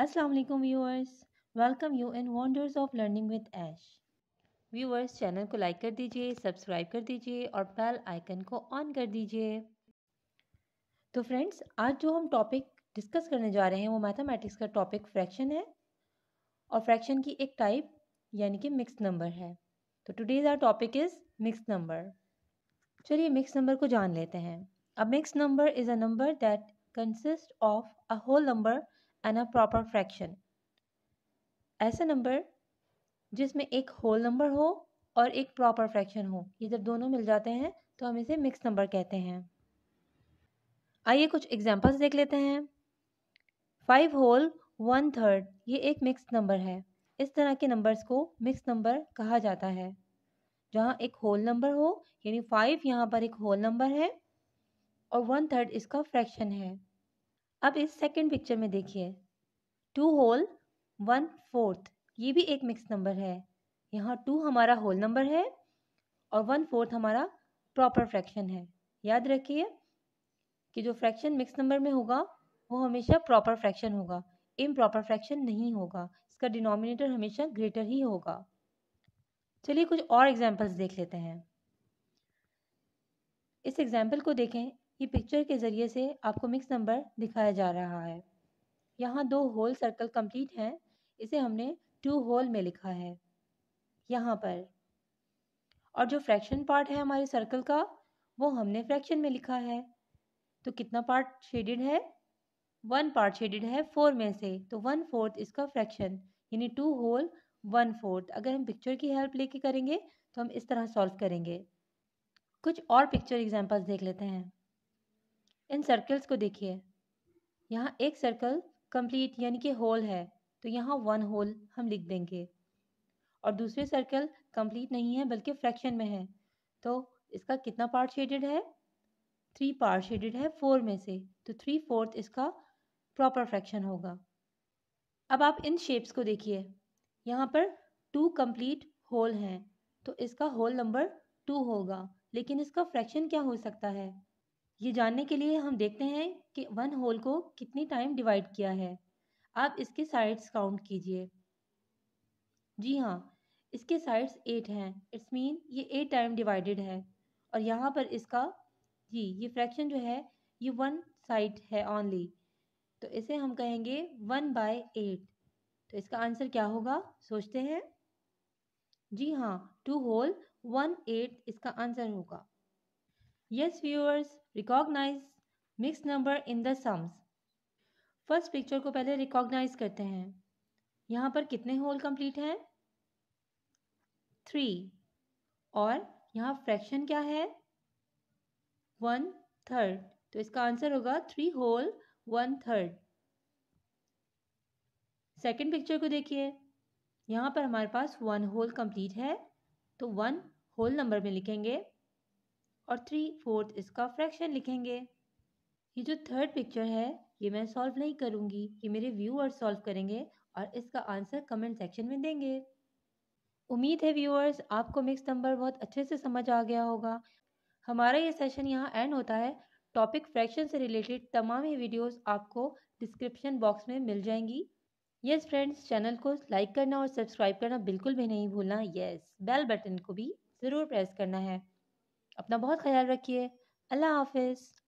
Aslam viewers welcome you in wonders of learning with Ash viewers channel को like कर दीजिए subscribe कर दीजिए और बेल आइकन को ऑन कर दीजिए तो फ्रेंड्स आज जो हम टॉपिक डिस्कस करने जा रहे हैं वो मैथमेटिक्स का टॉपिक फ्रैक्शन है और फ्रैक्शन की एक टाइप यानी कि मिक्स नंबर है तो today's our topic is mix number चलिए मिक्स नंबर को जान लेते हैं a mix number is a number that consist of a whole number and a proper fraction ऐसा नंबर जिसमें एक होल नंबर हो और एक प्रॉपर फ्रैक्शन हो ये जब दोनों मिल जाते हैं तो हम इसे मिक्स नंबर कहते हैं आइए कुछ एग्जांपल्स देख लेते हैं फाइव होल वन थर्ड ये एक मिक्स नंबर है इस तरह के नंबर्स को मिक्स नंबर कहा जाता है जहाँ एक होल नंबर हो यानी फाइव यहाँ पर एक होल नंबर है और वन थर्ड इसका फ्रैक्शन है अब इस सेकंड पिक्चर में देखिए टू होल वन फोर्थ ये भी एक मिक्स नंबर है यहाँ टू हमारा होल नंबर है और वन फोर्थ हमारा प्रॉपर फ्रैक्शन है याद रखिए कि जो फ्रैक्शन मिक्स नंबर में होगा वो हमेशा प्रॉपर फ्रैक्शन होगा इम प्रॉपर फ्रैक्शन नहीं होगा इसका डिनोमिनेटर हमेशा ग्रेटर ही होगा चलिए कुछ और एग्जाम्पल्स देख लेते हैं इस एग्जाम्पल को देखें ये पिक्चर के ज़रिए से आपको मिक्स नंबर दिखाया जा रहा है यहाँ दो होल सर्कल कंप्लीट हैं इसे हमने टू होल में लिखा है यहाँ पर और जो फ्रैक्शन पार्ट है हमारे सर्कल का वो हमने फ्रैक्शन में लिखा है तो कितना पार्ट शेडेड है वन पार्ट शेडेड है फोर में से तो वन फोर्थ इसका फ्रैक्शन यानी टू होल वन फोर्थ अगर हम पिक्चर की हेल्प लेके करेंगे तो हम इस तरह सॉल्व करेंगे कुछ और पिक्चर एग्जाम्पल्स देख लेते हैं इन सर्कल्स को देखिए यहाँ एक सर्कल कंप्लीट यानी कि होल है तो यहाँ वन होल हम लिख देंगे और दूसरे सर्कल कंप्लीट नहीं है बल्कि फ्रैक्शन में है तो इसका कितना पार्ट शेडेड है थ्री पार्ट शेडेड है फोर में से तो थ्री फोर्थ इसका प्रॉपर फ्रैक्शन होगा अब आप इन शेप्स को देखिए यहाँ पर टू कंप्लीट होल हैं तो इसका होल नंबर टू होगा लेकिन इसका फ्रैक्शन क्या हो सकता है ये जानने के लिए हम देखते हैं कि वन होल को कितनी टाइम डिवाइड किया है आप इसके साइड्स काउंट कीजिए जी हाँ इसके साइड्स एट हैं इट्स मीन ये एट टाइम डिवाइडेड है और यहाँ पर इसका जी ये फ्रैक्शन जो है ये वन साइड है ऑनली तो इसे हम कहेंगे वन बाय एट तो इसका आंसर क्या होगा सोचते हैं जी हाँ टू होल वन एट इसका आंसर होगा Yes, viewers, recognize mixed number in the sums. First picture को पहले recognize करते हैं यहाँ पर कितने होल कंप्लीट हैं थ्री और यहाँ फ्रैक्शन क्या है वन थर्ड तो इसका आंसर होगा three whole one third second picture को देखिए यहाँ पर हमारे पास वन होल कंप्लीट है तो वन होल नंबर में लिखेंगे और थ्री फोर्थ इसका फ्रैक्शन लिखेंगे ये जो थर्ड पिक्चर है ये मैं सॉल्व नहीं करूँगी ये मेरे व्यूअर्स सॉल्व करेंगे और इसका आंसर कमेंट सेक्शन में देंगे उम्मीद है व्यूअर्स आपको मिक्स नंबर बहुत अच्छे से समझ आ गया होगा हमारा ये सेशन यहाँ एंड होता है टॉपिक फ्रैक्शन से रिलेटेड तमाम ही वीडियोस आपको डिस्क्रिप्शन बॉक्स में मिल जाएंगी यस फ्रेंड्स चैनल को लाइक करना और सब्सक्राइब करना बिल्कुल भी नहीं भूलना यस बेल बटन को भी ज़रूर प्रेस करना है अपना बहुत ख्याल रखिए अल्लाह हाफिज़